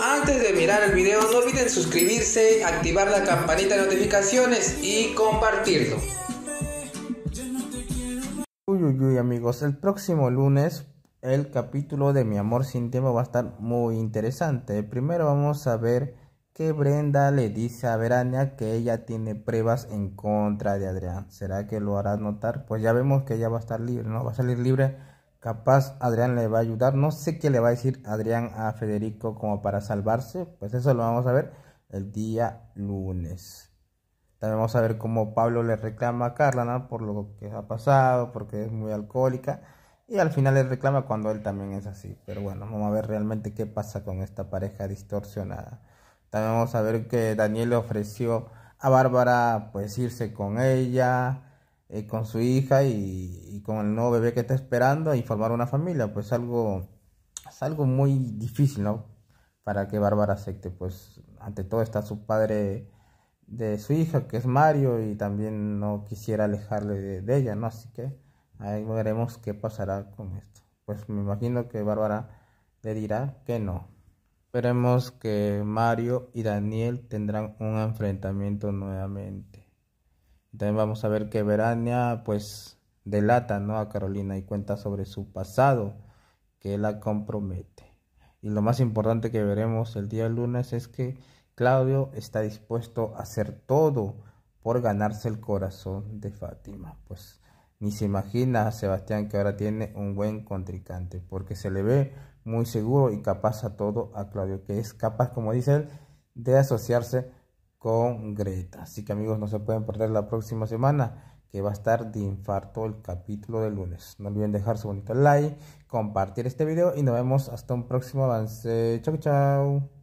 Antes de mirar el video no olviden suscribirse, activar la campanita de notificaciones y compartirlo. Uy, uy, uy amigos, el próximo lunes el capítulo de Mi amor sin tema va a estar muy interesante. Primero vamos a ver que Brenda le dice a Verania que ella tiene pruebas en contra de Adrián. ¿Será que lo hará notar? Pues ya vemos que ella va a estar libre, ¿no? Va a salir libre Capaz Adrián le va a ayudar. No sé qué le va a decir Adrián a Federico como para salvarse. Pues eso lo vamos a ver el día lunes. También vamos a ver cómo Pablo le reclama a Carla ¿no? por lo que ha pasado, porque es muy alcohólica. Y al final le reclama cuando él también es así. Pero bueno, vamos a ver realmente qué pasa con esta pareja distorsionada. También vamos a ver que Daniel le ofreció a Bárbara pues irse con ella eh, con su hija y, con el nuevo bebé que está esperando y formar una familia, pues algo, es algo muy difícil, Para que Bárbara acepte, pues ante todo está su padre de su hija, que es Mario, y también no quisiera alejarle de, ella, ¿no? Así que ahí veremos qué pasará con esto. Pues me imagino que Bárbara le dirá que no. Esperemos que Mario y Daniel tendrán un enfrentamiento nuevamente. También vamos a ver que Verania pues delata ¿no? a Carolina y cuenta sobre su pasado que la compromete. Y lo más importante que veremos el día lunes es que Claudio está dispuesto a hacer todo por ganarse el corazón de Fátima. Pues ni se imagina a Sebastián que ahora tiene un buen contrincante, porque se le ve muy seguro y capaz a todo a Claudio, que es capaz, como dice él, de asociarse con Greta. Así que amigos, no se pueden perder la próxima semana que va a estar de infarto el capítulo de lunes. No olviden dejar su bonito like, compartir este video y nos vemos hasta un próximo avance. Chau, chau.